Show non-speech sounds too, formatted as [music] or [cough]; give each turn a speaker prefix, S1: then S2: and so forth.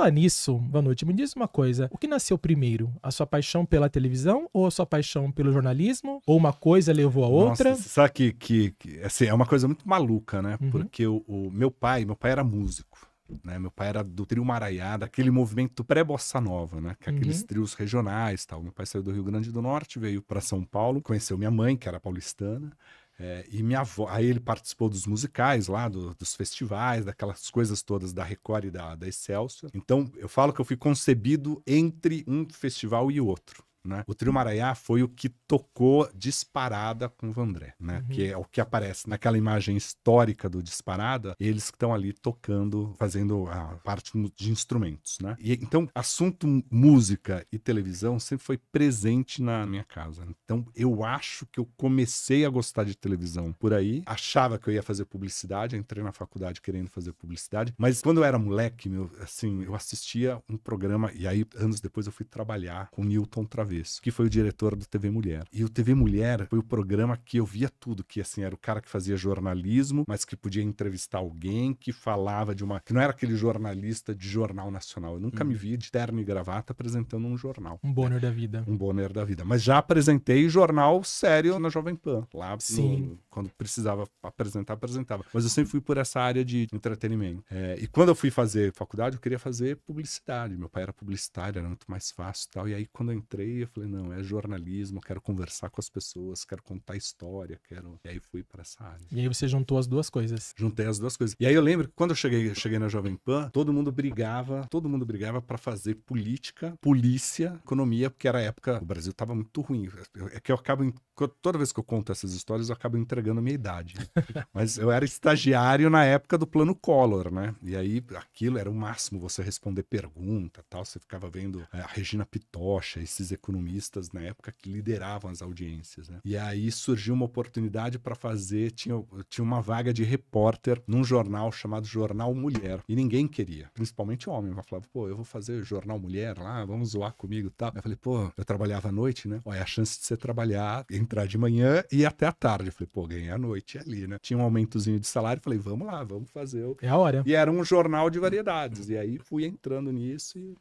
S1: falar nisso, noite, me diz uma coisa. O que nasceu primeiro? A sua paixão pela televisão ou a sua paixão pelo jornalismo? Ou uma coisa levou a outra? Nossa, sabe que, que, que assim, é uma coisa muito maluca, né? Uhum. Porque o, o, meu pai, meu pai era músico. Né? Meu pai era do trio Maraiá, daquele movimento pré-bossa nova, né? Que é aqueles uhum. trios regionais, tal. Meu pai saiu do Rio Grande do Norte, veio para São Paulo, conheceu minha mãe, que era paulistana. É, e minha avó, aí ele participou dos musicais lá, do, dos festivais, daquelas coisas todas da Record e da, da Excelsior. Então, eu falo que eu fui concebido entre um festival e outro. Né? O trio Maraiá foi o que tocou disparada com o Vandré, né? Uhum. Que é o que aparece naquela imagem histórica do disparada, eles estão ali tocando, fazendo a parte de instrumentos, né? E então, assunto música e televisão sempre foi presente na minha casa. Então, eu acho que eu comecei a gostar de televisão por aí, achava que eu ia fazer publicidade, entrei na faculdade querendo fazer publicidade, mas quando eu era moleque, meu, assim, eu assistia um programa e aí anos depois eu fui trabalhar com Milton Travis Travesso, que foi o diretor do TV Mulher. E o TV Mulher foi o programa que eu via tudo, que assim, era o cara que fazia jornalismo, mas que podia entrevistar alguém, que falava de uma... que não era aquele jornalista de jornal nacional. Eu nunca hum. me via de terno e gravata apresentando um jornal. Um bônus da vida. Um bônus da vida. Mas já apresentei jornal sério na Jovem Pan. Lá, Sim. No, quando precisava apresentar, apresentava. Mas eu sempre fui por essa área de entretenimento. É, e quando eu fui fazer faculdade, eu queria fazer publicidade. Meu pai era publicitário, era muito mais fácil e tal. E aí, quando eu entrei, eu falei, não, é jornalismo, quero conversar com as pessoas, quero contar história, quero. E aí fui para essa área. E aí você juntou as duas coisas. Juntei as duas coisas. E aí eu lembro que quando eu cheguei, eu cheguei na Jovem Pan, todo mundo brigava, todo mundo brigava para fazer política, polícia, economia, porque era a época, o Brasil tava muito ruim. É que eu acabo, toda vez que eu conto essas histórias, eu acabo entregando a minha idade. [laughs] Mas eu era estagiário na época do plano Collor, né? E aí aquilo era o máximo, você responder pergunta, tal, você ficava vendo eh, a Regina Pitocha, esses economistas na época que lideravam as audiências. Né? E aí surgiu uma oportunidade para fazer, tinha, tinha uma vaga de repórter num jornal chamado Jornal Mulher. E ninguém queria, principalmente homem. Eu falava, pô, eu vou fazer Jornal Mulher lá, vamos zoar comigo e tal. Eu falei, pô, eu trabalhava à noite, né? Olha, a chance de você trabalhar, entrar de manhã e até à tarde. Eu falei, pô, ganhei a noite ali, né? Tinha um aumentozinho de salário, falei, vamos lá, vamos fazer. O... É a hora. E era um jornal de variedades. E aí fui entrando nisso e